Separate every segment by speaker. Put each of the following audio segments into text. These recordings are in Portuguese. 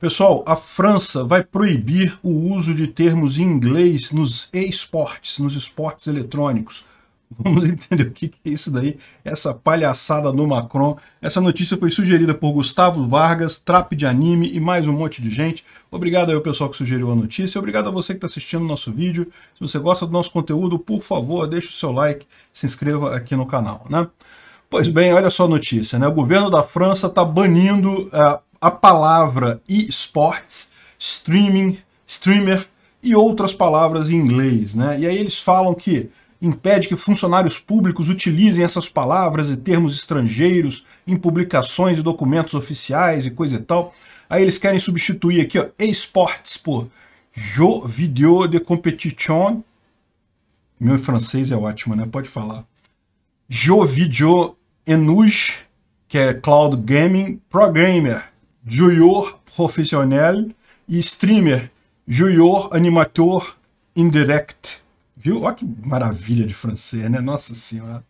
Speaker 1: Pessoal, a França vai proibir o uso de termos em inglês nos esportes, nos esportes eletrônicos. Vamos entender o que é isso daí, essa palhaçada do Macron. Essa notícia foi sugerida por Gustavo Vargas, Trap de Anime e mais um monte de gente. Obrigado aí ao pessoal que sugeriu a notícia, obrigado a você que está assistindo o nosso vídeo. Se você gosta do nosso conteúdo, por favor, deixe o seu like, se inscreva aqui no canal, né? Pois bem, olha só a notícia, né? O governo da França está banindo a eh, a palavra e esportes streaming, streamer e outras palavras em inglês. Né? E aí eles falam que impede que funcionários públicos utilizem essas palavras e termos estrangeiros em publicações e documentos oficiais e coisa e tal. Aí eles querem substituir aqui, ó, esports por jo vidéo de competition. Meu francês é ótimo, né? Pode falar. jo vidéo enuge, que é cloud gaming programmer junior profissional e streamer, junior animator indirect. Viu? Olha que maravilha de francês, né? Nossa Senhora.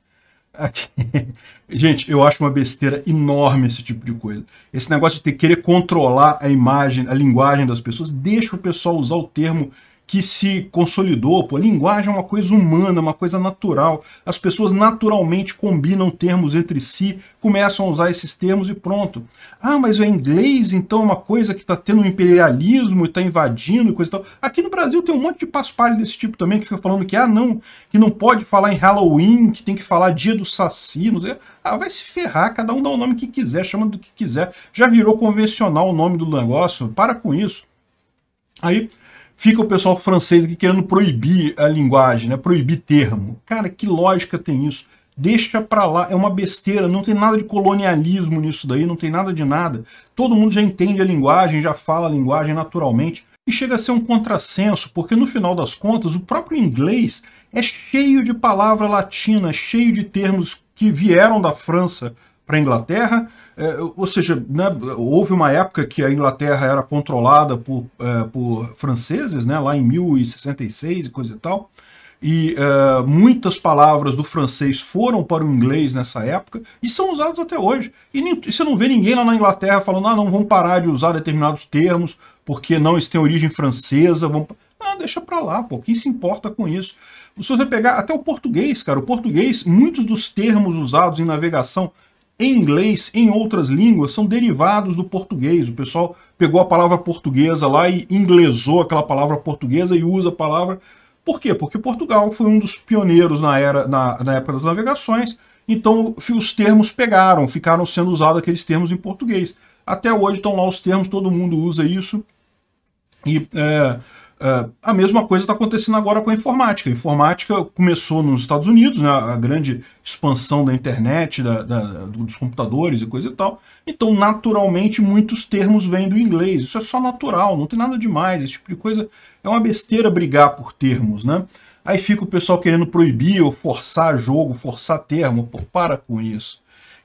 Speaker 1: Aqui. Gente, eu acho uma besteira enorme esse tipo de coisa. Esse negócio de ter, querer controlar a imagem, a linguagem das pessoas, deixa o pessoal usar o termo que se consolidou. Pô, linguagem é uma coisa humana, uma coisa natural. As pessoas naturalmente combinam termos entre si, começam a usar esses termos e pronto. Ah, mas o inglês então é uma coisa que está tendo um imperialismo e está invadindo e coisa e tal. Aqui no Brasil tem um monte de paspalho desse tipo também que fica falando que ah não, que não pode falar em Halloween, que tem que falar dia do saci, não sei. Ah, vai se ferrar, cada um dá o nome que quiser, chama do que quiser. Já virou convencional o nome do negócio, para com isso. Aí fica o pessoal francês aqui querendo proibir a linguagem, né? proibir termo. Cara, que lógica tem isso? Deixa pra lá, é uma besteira, não tem nada de colonialismo nisso daí, não tem nada de nada. Todo mundo já entende a linguagem, já fala a linguagem naturalmente. E chega a ser um contrassenso, porque no final das contas, o próprio inglês é cheio de palavra latina, cheio de termos que vieram da França, para a Inglaterra. É, ou seja, né, houve uma época que a Inglaterra era controlada por, é, por franceses, né, lá em 1066 e coisa e tal. E é, muitas palavras do francês foram para o inglês nessa época e são usadas até hoje. E, nem, e você não vê ninguém lá na Inglaterra falando, ah, não, vamos parar de usar determinados termos porque não, eles têm origem francesa, vamos... Ah, deixa para lá, pô, quem se importa com isso? Se você pegar até o português, cara, o português, muitos dos termos usados em navegação em inglês, em outras línguas, são derivados do português. O pessoal pegou a palavra portuguesa lá e inglesou aquela palavra portuguesa e usa a palavra. Por quê? Porque Portugal foi um dos pioneiros na, era, na, na época das navegações, então os termos pegaram, ficaram sendo usados aqueles termos em português. Até hoje estão lá os termos, todo mundo usa isso. E é, Uh, a mesma coisa está acontecendo agora com a informática. A informática começou nos Estados Unidos, né, a grande expansão da internet, da, da, dos computadores e coisa e tal. Então, naturalmente, muitos termos vêm do inglês. Isso é só natural, não tem nada demais. Esse tipo de coisa é uma besteira brigar por termos, né? Aí fica o pessoal querendo proibir ou forçar jogo, forçar termo. Pô, para com isso.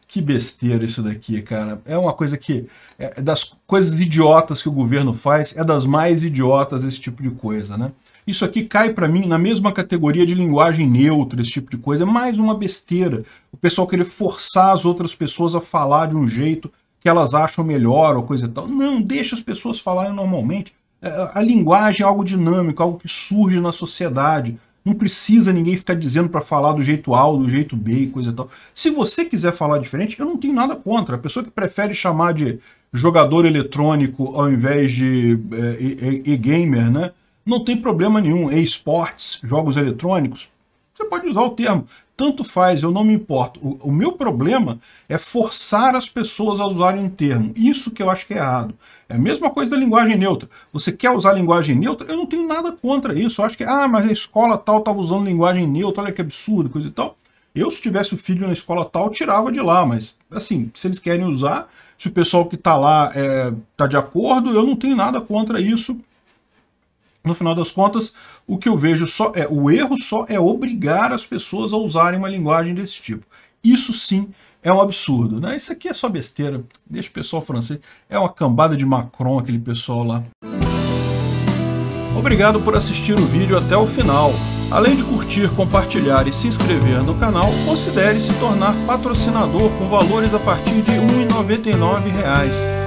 Speaker 1: Que besteira isso daqui, cara. É uma coisa que. É, é das coisas idiotas que o governo faz, é das mais idiotas esse tipo de coisa, né? Isso aqui cai para mim na mesma categoria de linguagem neutra, esse tipo de coisa. É mais uma besteira. O pessoal querer forçar as outras pessoas a falar de um jeito que elas acham melhor ou coisa e tal. Não, deixa as pessoas falarem normalmente. É, a linguagem é algo dinâmico, algo que surge na sociedade. Não precisa ninguém ficar dizendo para falar do jeito A ou do jeito B e coisa e tal. Se você quiser falar diferente, eu não tenho nada contra. A pessoa que prefere chamar de jogador eletrônico ao invés de é, eh, e-gamer, né? Não tem problema nenhum. E-sports, jogos eletrônicos, você pode usar o termo tanto faz, eu não me importo. O, o, meu problema é forçar as pessoas a usarem um termo. Isso que eu acho que é errado. É a mesma coisa da linguagem neutra. Você quer usar linguagem neutra? Eu não tenho nada contra isso. Eu acho que, ah, mas a escola tal estava usando linguagem neutra, olha que absurdo, coisa e tal. Eu, se tivesse o filho na escola tal, tirava de lá, mas, assim, se eles querem usar, se o pessoal que está lá está eh, é, de acordo, eu não tenho nada contra isso. No final das contas, o que eu vejo só é o erro só é obrigar as pessoas a usarem uma linguagem desse tipo. Isso sim é um absurdo, né? Isso aqui é só besteira. Deixa o pessoal francês. É uma cambada de Macron, aquele pessoal lá. Obrigado por assistir o vídeo até o final. Além de curtir, compartilhar e se inscrever no canal, considere se tornar patrocinador com valores a partir de R$ 1,99